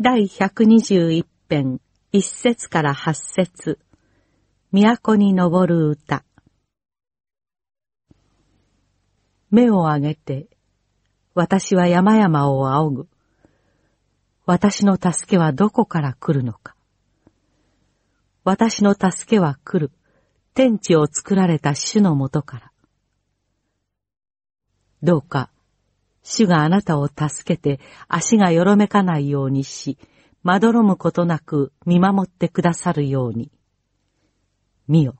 第121編、一節から八節、都に昇る歌。目を上げて、私は山々を仰ぐ。私の助けはどこから来るのか。私の助けは来る。天地を作られた主のもとから。どうか、主があなたを助けて足がよろめかないようにし、まどろむことなく見守ってくださるように。見よ。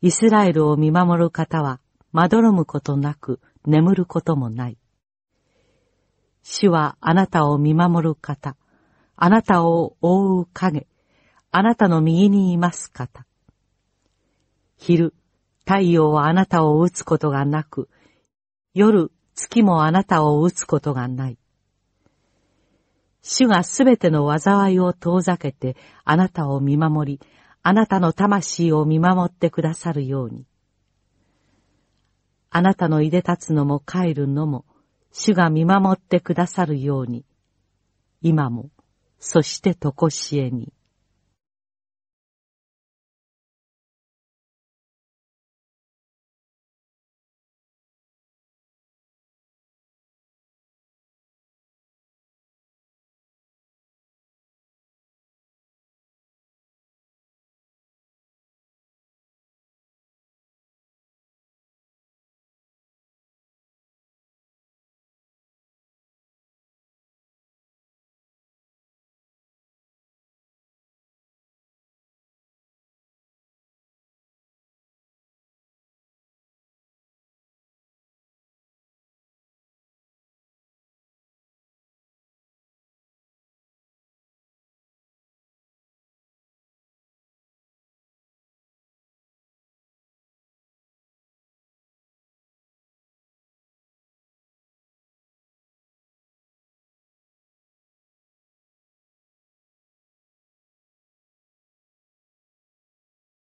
イスラエルを見守る方は、まどろむことなく眠ることもない。主はあなたを見守る方、あなたを覆う影、あなたの右にいます方。昼、太陽はあなたを打つことがなく、夜、月もあなたを打つことがない。主がすべての災いを遠ざけてあなたを見守り、あなたの魂を見守ってくださるように。あなたのいでたつのも帰るのも、主が見守ってくださるように、今も、そしてとこしえに。